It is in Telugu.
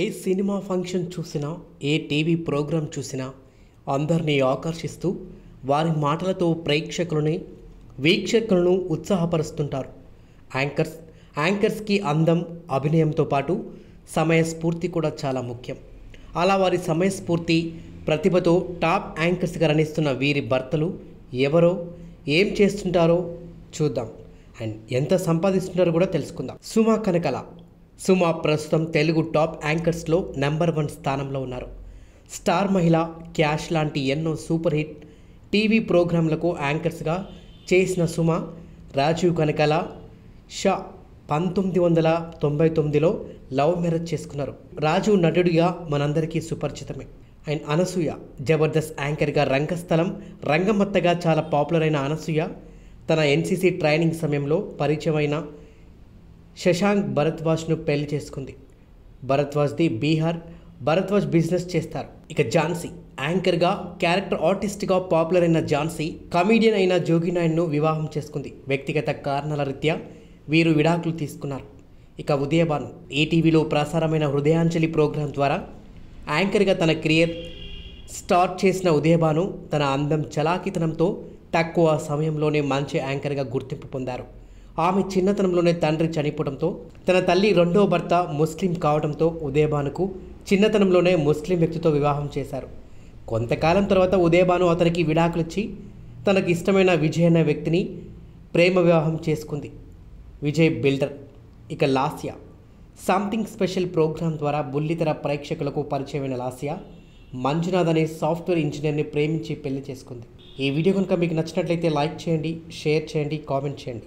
ఏ సినిమా ఫంక్షన్ చూసినా ఏ టీవీ ప్రోగ్రాం చూసినా అందరినీ ఆకర్షిస్తూ వారి మాటలతో ప్రేక్షకులని వీక్షకులను ఉత్సాహపరుస్తుంటారు యాంకర్స్ యాంకర్స్కి అందం అభినయంతో పాటు సమయస్ఫూర్తి కూడా చాలా ముఖ్యం అలా వారి సమయస్ఫూర్తి ప్రతిభతో టాప్ యాంకర్స్గా రణిస్తున్న వీరి భర్తలు ఎవరో ఏం చేస్తుంటారో చూద్దాం అండ్ ఎంత సంపాదిస్తున్నారో కూడా తెలుసుకుందాం సుమా కనకల సుమ ప్రస్తుతం తెలుగు టాప్ యాంకర్స్లో నెంబర్ వన్ స్థానంలో ఉన్నారు స్టార్ మహిళ క్యాష్ లాంటి ఎన్నో సూపర్ హిట్ టీవీ ప్రోగ్రాంలకు యాంకర్స్గా చేసిన సుమ రాజీవ్ కనకాల షా పంతొమ్మిది వందల తొంభై తొమ్మిదిలో లవ్ మ్యారేజ్ చేసుకున్నారు రాజు నటుడిగా మనందరికీ సుపరిచితమే అండ్ అనసూయ జబర్దస్త్ యాంకర్గా రంగస్థలం రంగమత్తగా చాలా పాపులర్ అయిన అనసూయ తన ఎన్సీసీ ట్రైనింగ్ సమయంలో పరిచయమైన శశాంక్ భరద్వాజ్ను పెళ్లి చేసుకుంది భరద్వాజ్ది బీహార్ భరద్వాజ్ బిజినెస్ చేస్తారు ఇక ఝాన్సీ యాంకర్గా క్యారెక్టర్ ఆర్టిస్ట్గా పాపులర్ అయిన ఝాన్సీ కమీడియన్ అయిన జోగినాయన్ను వివాహం చేసుకుంది వ్యక్తిగత కారణాల రీత్యా వీరు విడాకులు తీసుకున్నారు ఇక ఉదయభాను ఈటీవీలో ప్రసారమైన హృదయాంజలి ప్రోగ్రాం ద్వారా యాంకర్గా తన కెరియర్ స్టార్ట్ చేసిన ఉదయభాను తన అందం చలాకితనంతో తక్కువ సమయంలోనే మంచి యాంకర్గా గుర్తింపు పొందారు ఆమె చిన్నతనంలోనే తండ్రి చనిపోవడంతో తన తల్లి రెండో భర్త ముస్లిం కావడంతో ఉదయభానుకు చిన్నతనంలోనే ముస్లిం వ్యక్తితో వివాహం చేశారు కొంతకాలం తర్వాత ఉదయభాను అతనికి విడాకులిచ్చి తనకు ఇష్టమైన విజయ్ అనే వ్యక్తిని ప్రేమ వివాహం చేసుకుంది విజయ్ బిల్డర్ ఇక లాస్యా సంథింగ్ స్పెషల్ ప్రోగ్రాం ద్వారా బుల్లితెర ప్రేక్షకులకు పరిచయమైన లాస్యా మంజునాథ్ అనే సాఫ్ట్వేర్ ఇంజనీర్ని ప్రేమించి పెళ్లి చేసుకుంది ఈ వీడియో కనుక మీకు నచ్చినట్లయితే లైక్ చేయండి షేర్ చేయండి కామెంట్ చేయండి